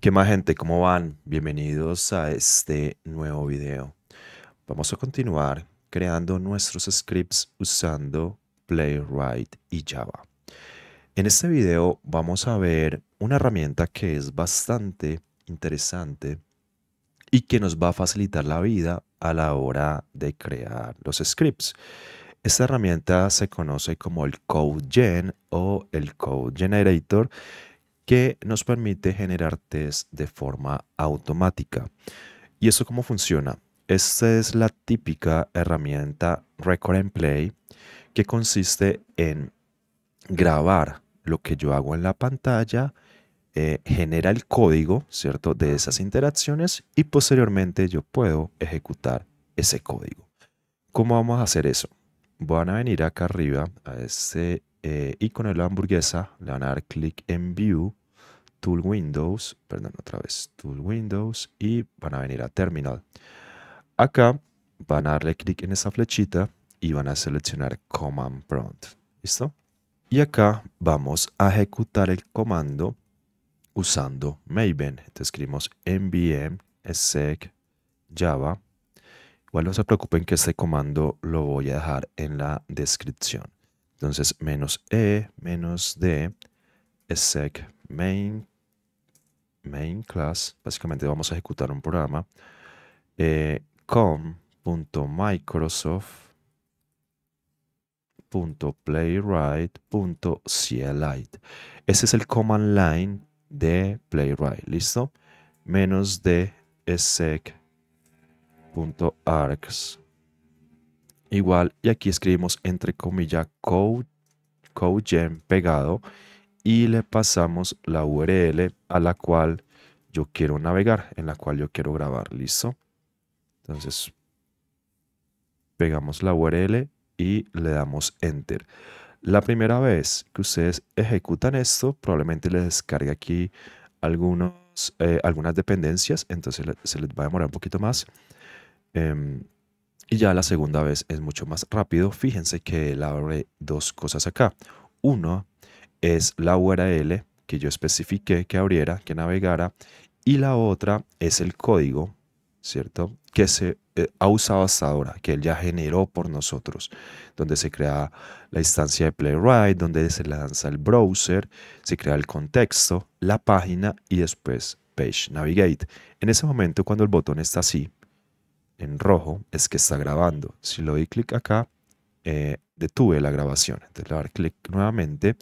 ¿Qué más gente? ¿Cómo van? Bienvenidos a este nuevo video. Vamos a continuar creando nuestros scripts usando Playwright y Java. En este video vamos a ver una herramienta que es bastante interesante y que nos va a facilitar la vida a la hora de crear los scripts. Esta herramienta se conoce como el CodeGen o el Code Generator que nos permite generar test de forma automática. ¿Y eso cómo funciona? Esta es la típica herramienta Record and Play que consiste en grabar lo que yo hago en la pantalla, eh, genera el código, ¿cierto?, de esas interacciones y posteriormente yo puedo ejecutar ese código. ¿Cómo vamos a hacer eso? Van a venir acá arriba a este icono de la hamburguesa, le van a dar clic en View Tool Windows, perdón, otra vez Tool Windows y van a venir a Terminal. Acá van a darle clic en esa flechita y van a seleccionar Command Prompt. ¿Listo? Y acá vamos a ejecutar el comando usando Maven. Entonces escribimos mvm sec java. Igual no se preocupen que este comando lo voy a dejar en la descripción. Entonces, menos e, menos d, sec main main class, básicamente vamos a ejecutar un programa, eh, com.microsoft.playwright.clite. Ese es el command line de Playwright, ¿listo? Menos de sec.args. Igual, y aquí escribimos entre comillas code, code pegado y le pasamos la URL a la cual yo quiero navegar, en la cual yo quiero grabar, ¿listo? Entonces, pegamos la URL y le damos Enter. La primera vez que ustedes ejecutan esto, probablemente les descargue aquí algunos, eh, algunas dependencias, entonces se les va a demorar un poquito más. Em, y ya la segunda vez es mucho más rápido. Fíjense que él abre dos cosas acá. Uno, es la URL que yo especifiqué que abriera, que navegara, y la otra es el código, ¿cierto? Que se eh, ha usado hasta ahora, que él ya generó por nosotros, donde se crea la instancia de Playwright, donde se lanza el browser, se crea el contexto, la página y después Page Navigate. En ese momento, cuando el botón está así, en rojo, es que está grabando. Si lo doy clic acá, eh, detuve la grabación. Entonces le dar clic nuevamente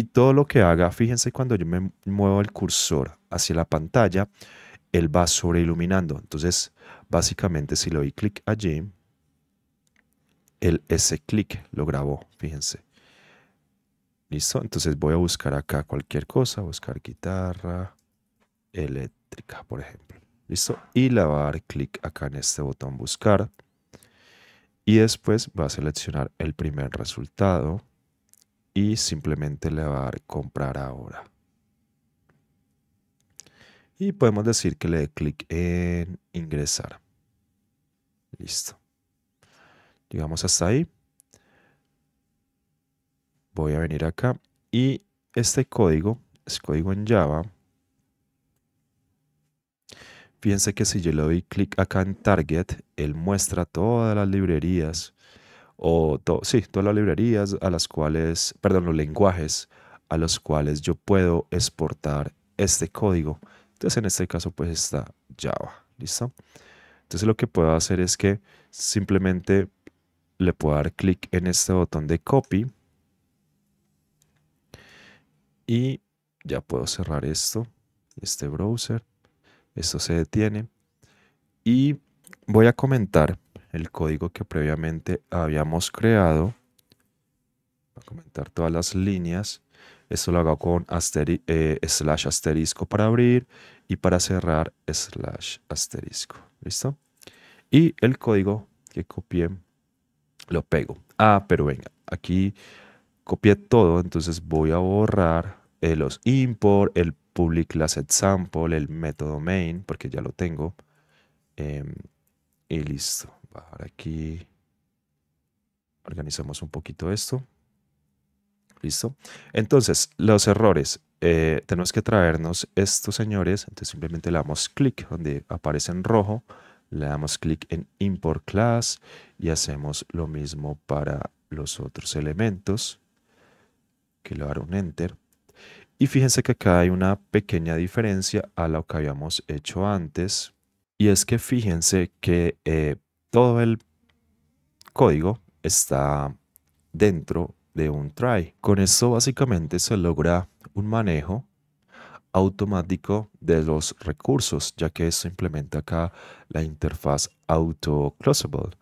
y todo lo que haga, fíjense cuando yo me muevo el cursor hacia la pantalla, él va sobre iluminando. Entonces, básicamente si le doy clic allí, el ese clic lo grabó, fíjense. Listo, entonces voy a buscar acá cualquier cosa, buscar guitarra eléctrica, por ejemplo. Listo, y le va a dar clic acá en este botón buscar. Y después va a seleccionar el primer resultado y simplemente le va a dar comprar ahora. Y podemos decir que le dé clic en ingresar. Listo. Llegamos hasta ahí. Voy a venir acá y este código es este código en Java. Fíjense que si yo le doy clic acá en Target, él muestra todas las librerías o sí, todas las librerías a las cuales, perdón, los lenguajes a los cuales yo puedo exportar este código. Entonces en este caso pues está Java, ¿listo? Entonces lo que puedo hacer es que simplemente le puedo dar clic en este botón de copy y ya puedo cerrar esto, este browser, esto se detiene y voy a comentar el código que previamente habíamos creado. para comentar todas las líneas. Esto lo hago con eh, slash asterisco para abrir y para cerrar slash asterisco. ¿Listo? Y el código que copié lo pego. Ah, pero venga, aquí copié todo, entonces voy a borrar los import, el public class example, el método main, porque ya lo tengo. Em, y listo. Ahora aquí organizamos un poquito esto. ¿Listo? Entonces, los errores. Eh, tenemos que traernos estos señores. Entonces simplemente le damos clic donde aparece en rojo. Le damos clic en Import Class y hacemos lo mismo para los otros elementos. Que le dar un Enter. Y fíjense que acá hay una pequeña diferencia a lo que habíamos hecho antes. Y es que fíjense que eh, todo el código está dentro de un try. Con eso básicamente se logra un manejo automático de los recursos, ya que eso implementa acá la interfaz auto-closable.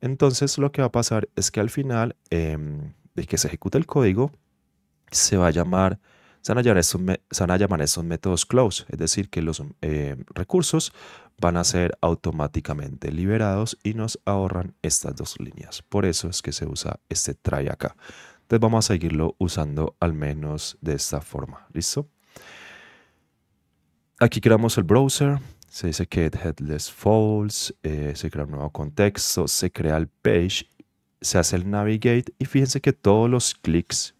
Entonces lo que va a pasar es que al final em, de que se ejecute el código, se va a llamar se van, a llamar estos, métodos close, es decir, que los eh, recursos van a ser automáticamente liberados y nos ahorran estas dos líneas. Por eso es que se usa este try acá. Entonces vamos a seguirlo usando al menos de esta forma. ¿Listo? Aquí creamos el browser. Se dice que headless false, eh, se crea un nuevo contexto, se crea el page, se hace el navigate y fíjense que todos los clics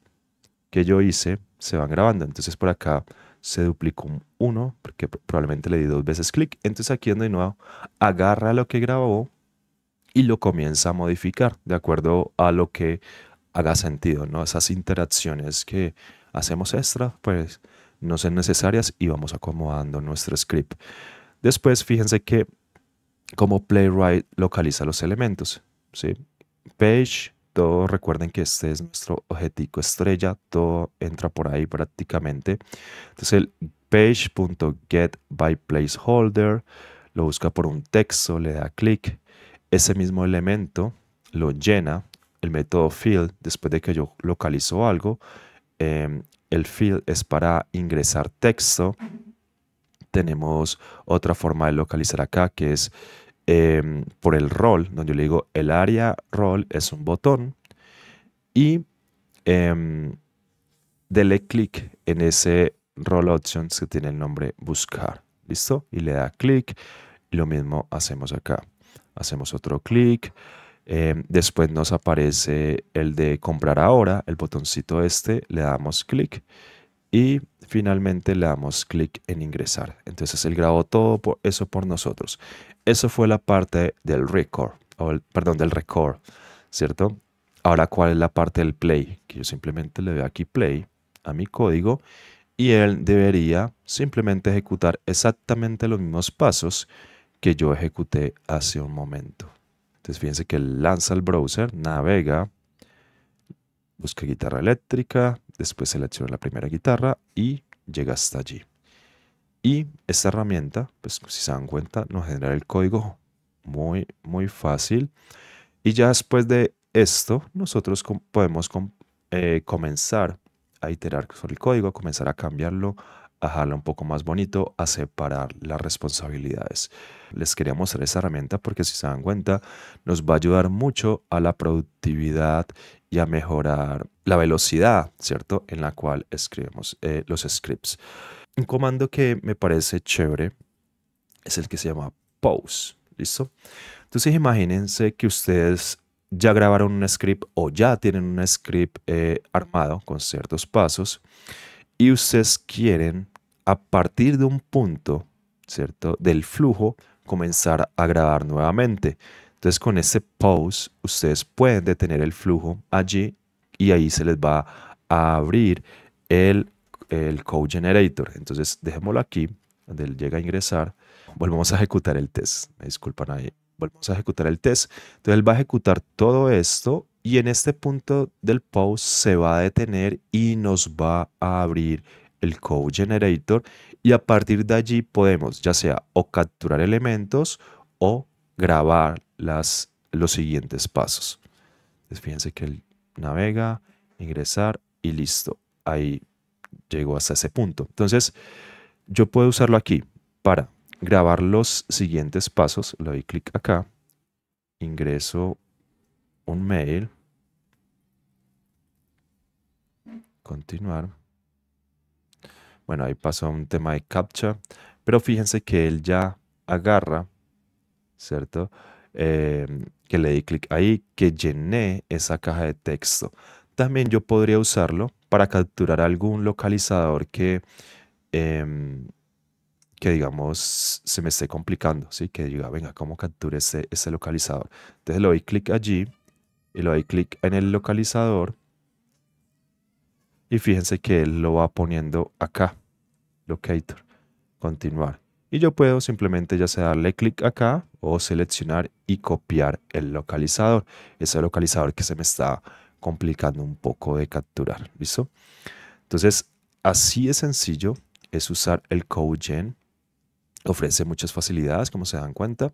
que yo hice se van grabando. Entonces por acá se duplicó un 1 porque probablemente le di dos veces clic. Entonces aquí de nuevo agarra lo que grabó y lo comienza a modificar de acuerdo a lo que haga sentido, ¿no? Esas interacciones que hacemos extra, pues no son necesarias y vamos acomodando nuestro script. Después, fíjense que como Playwright localiza los elementos, ¿sí? Page, todos recuerden que este es nuestro objetivo estrella, todo entra por ahí prácticamente. Entonces el page.getByPlaceHolder lo busca por un texto, le da clic, ese mismo elemento lo llena el método field después de que yo localizo algo. Em, el field es para ingresar texto. Tenemos otra forma de localizar acá que es Em, por el rol, donde yo le digo el área rol es un botón y em, dele clic en ese rol options que tiene el nombre buscar. ¿Listo? Y le da clic. Lo mismo hacemos acá. Hacemos otro clic. Em, después nos aparece el de comprar ahora, el botoncito este, le damos clic y finalmente le damos clic en ingresar. Entonces él grabó todo eso por nosotros. Eso fue la parte del record, perdón, del record, ¿cierto? Ahora, ¿cuál es la parte del play? Que yo simplemente le doy aquí play a mi código y él debería simplemente ejecutar exactamente los mismos pasos que yo ejecuté hace un momento. Entonces fíjense que él lanza el browser, navega, busca guitarra eléctrica, después selecciona la primera guitarra y llega hasta allí. Y esta herramienta, pues si se dan cuenta, nos genera el código muy, muy fácil. Y ya después de esto, nosotros podemos eh, comenzar a iterar sobre el código, comenzar a cambiarlo, a dejarlo un poco más bonito, a separar las responsabilidades. Les quería mostrar esta herramienta porque si se dan cuenta, nos va a ayudar mucho a la productividad y a mejorar la velocidad, ¿cierto? En la cual escribimos eh, los scripts. Un comando que me parece chévere es el que se llama pause, ¿listo? Entonces imagínense que ustedes ya grabaron un script o ya tienen un script eh, armado con ciertos pasos y ustedes quieren a partir de un punto, ¿cierto? Del flujo, comenzar a grabar nuevamente. Entonces con este pause ustedes pueden detener el flujo allí y ahí se les va a abrir el, el code generator. Entonces dejémoslo aquí, donde él llega a ingresar. Volvemos a ejecutar el test. Me disculpan ahí. Volvemos a ejecutar el test. Entonces él va a ejecutar todo esto y en este punto del pause se va a detener y nos va a abrir el code generator y a partir de allí podemos ya sea o capturar elementos o grabar las, los siguientes pasos. Entonces fíjense que él navega, ingresar y listo. Ahí llegó hasta ese punto. Entonces yo puedo usarlo aquí para grabar los siguientes pasos. Le doy clic acá, ingreso un mail, continuar. Bueno, ahí pasó un tema de captcha, pero fíjense que él ya agarra, ¿cierto? Eh, que le di clic ahí, que llené esa caja de texto. También yo podría usarlo para capturar algún localizador que, em, que digamos, se me esté complicando, ¿sí? Que diga, venga, ¿cómo capture ese, ese localizador? Entonces le doy clic allí y le doy clic en el localizador y fíjense que él lo va poniendo acá, locator, continuar y yo puedo simplemente ya sea darle clic acá o seleccionar y copiar el localizador. Ese localizador que se me está complicando un poco de capturar, ¿listo? Entonces, así de sencillo es usar el CodeGen ofrece muchas facilidades, como se dan cuenta,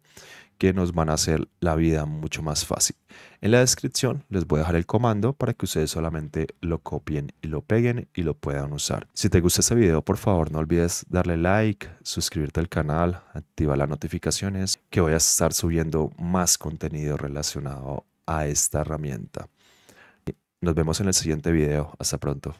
que nos van a hacer la vida mucho más fácil. En la descripción les voy a dejar el comando para que ustedes solamente lo copien y lo peguen y lo puedan usar. Si te gusta este video, por favor no olvides darle like, suscribirte al canal, activar las notificaciones, que voy a estar subiendo más contenido relacionado a esta herramienta. Nos vemos en el siguiente video. Hasta pronto.